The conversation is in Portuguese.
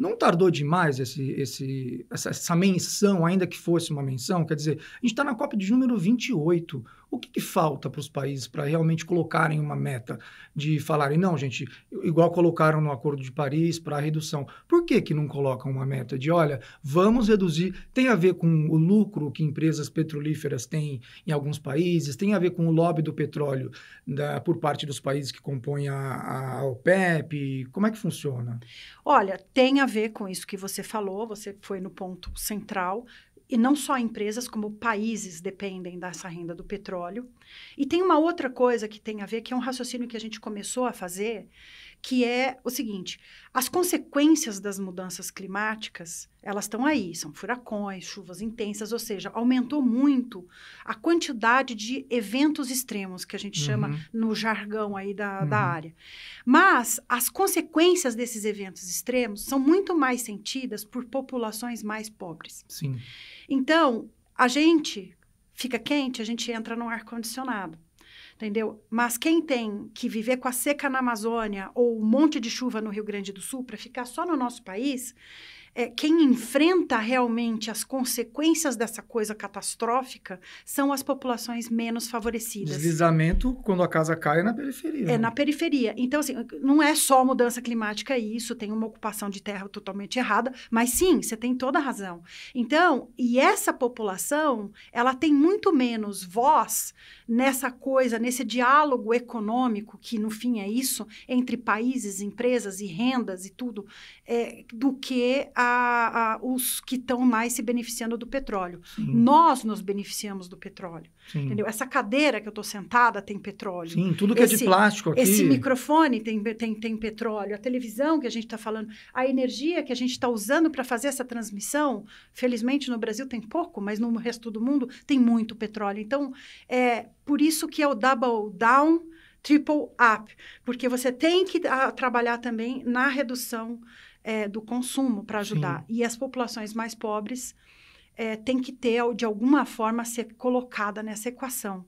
não tardou demais esse, esse, essa, essa menção, ainda que fosse uma menção? Quer dizer, a gente está na Copa de número 28. O que, que falta para os países para realmente colocarem uma meta de falarem, não, gente, igual colocaram no Acordo de Paris para a redução. Por que, que não colocam uma meta de, olha, vamos reduzir? Tem a ver com o lucro que empresas petrolíferas têm em alguns países, tem a ver com o lobby do petróleo da, por parte dos países que compõem a, a OPEP? Como é que funciona? Olha, tem a ver com isso que você falou, você foi no ponto central e não só empresas, como países dependem dessa renda do petróleo. E tem uma outra coisa que tem a ver, que é um raciocínio que a gente começou a fazer, que é o seguinte: as consequências das mudanças climáticas elas estão aí, são furacões, chuvas intensas, ou seja, aumentou muito a quantidade de eventos extremos que a gente uhum. chama no jargão aí da, uhum. da área. Mas as consequências desses eventos extremos são muito mais sentidas por populações mais pobres. Sim. Então, a gente fica quente, a gente entra no ar-condicionado entendeu? Mas quem tem que viver com a seca na Amazônia ou um monte de chuva no Rio Grande do Sul para ficar só no nosso país, é, quem enfrenta realmente as consequências dessa coisa catastrófica são as populações menos favorecidas. Deslizamento, quando a casa cai, é na periferia. É né? na periferia. Então, assim, não é só mudança climática isso, tem uma ocupação de terra totalmente errada, mas sim, você tem toda a razão. Então, e essa população, ela tem muito menos voz nessa coisa, nesse diálogo econômico, que no fim é isso, entre países, empresas e rendas e tudo, é, do que a, a, os que estão mais se beneficiando do petróleo. Sim. Nós nos beneficiamos do petróleo. Sim. Entendeu? Essa cadeira que eu estou sentada tem petróleo. Sim, tudo que esse, é de plástico aqui. Esse microfone tem, tem, tem petróleo. A televisão que a gente está falando, a energia que a gente está usando para fazer essa transmissão, felizmente no Brasil tem pouco, mas no resto do mundo tem muito petróleo. Então, é por isso que é o double down triple up, porque você tem que a, trabalhar também na redução é, do consumo para ajudar. Sim. E as populações mais pobres é, têm que ter, de alguma forma, ser colocada nessa equação.